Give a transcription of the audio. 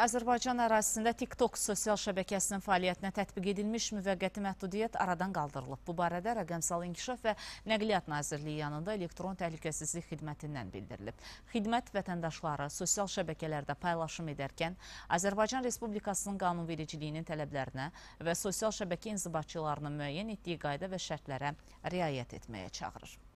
Azərbaycan ərazisində TikTok sosial şəbəkəsinin fəaliyyətinə tətbiq edilmiş müvəqqəti məhdudiyyət aradan qaldırılıb. Bu barədə Rəqəmsal İnkişaf və Nəqliyyat Nazirliyi yanında elektron təhlükəsizlik xidmətindən bildirilib. Xidmət vətəndaşları sosial şəbəkələrdə paylaşım edərkən Azərbaycan Respublikasının qanunvericiliyinin tələblərinə və sosial şəbəkə inzibatçılarının müəyyən etdiyi qayda və şərtlərə riayət etməyə çağırır.